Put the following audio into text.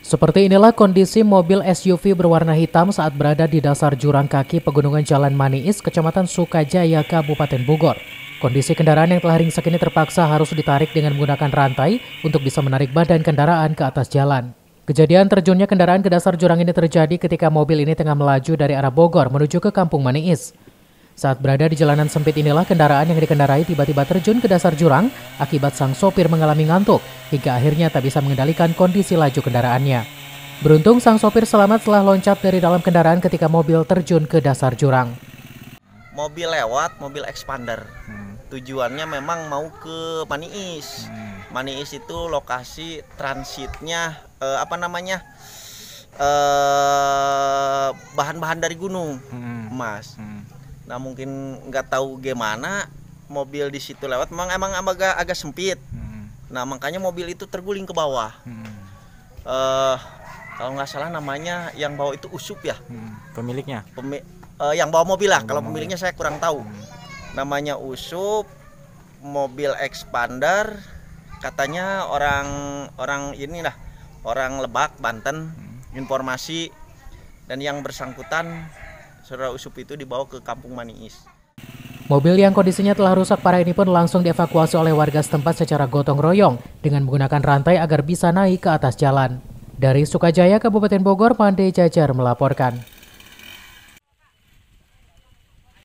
Seperti inilah kondisi mobil SUV berwarna hitam saat berada di dasar jurang kaki pegunungan Jalan Maniis, Kecamatan Sukajaya, Kabupaten Bogor. Kondisi kendaraan yang telah ringsek ini terpaksa harus ditarik dengan menggunakan rantai untuk bisa menarik badan kendaraan ke atas jalan. Kejadian terjunnya kendaraan ke dasar jurang ini terjadi ketika mobil ini tengah melaju dari arah Bogor menuju ke Kampung Maniis. Saat berada di jalanan sempit inilah kendaraan yang dikendarai tiba-tiba terjun ke dasar jurang akibat sang sopir mengalami ngantuk hingga akhirnya tak bisa mengendalikan kondisi laju kendaraannya. Beruntung sang sopir selamat setelah loncat dari dalam kendaraan ketika mobil terjun ke dasar jurang. Mobil lewat, mobil expander. Hmm. Tujuannya memang mau ke Maniis. Hmm. Maniis itu lokasi transitnya eh, apa namanya? Eh, bahan-bahan dari gunung, hmm. emas. Hmm nah mungkin nggak tahu gimana mobil di situ lewat memang emang agak agak sempit hmm. nah makanya mobil itu terguling ke bawah hmm. uh, kalau nggak salah namanya yang bawa itu usup ya hmm. pemiliknya Pemi uh, yang bawa mobil lah kalau pemiliknya saya kurang tahu hmm. namanya usup mobil expander katanya orang orang lah orang Lebak Banten hmm. informasi dan yang bersangkutan Saudara Usup itu dibawa ke Kampung Maniis. Mobil yang kondisinya telah rusak parah ini pun langsung dievakuasi oleh warga setempat secara gotong royong dengan menggunakan rantai agar bisa naik ke atas jalan. Dari Sukajaya, Kabupaten Bogor, Pandai Jajar melaporkan.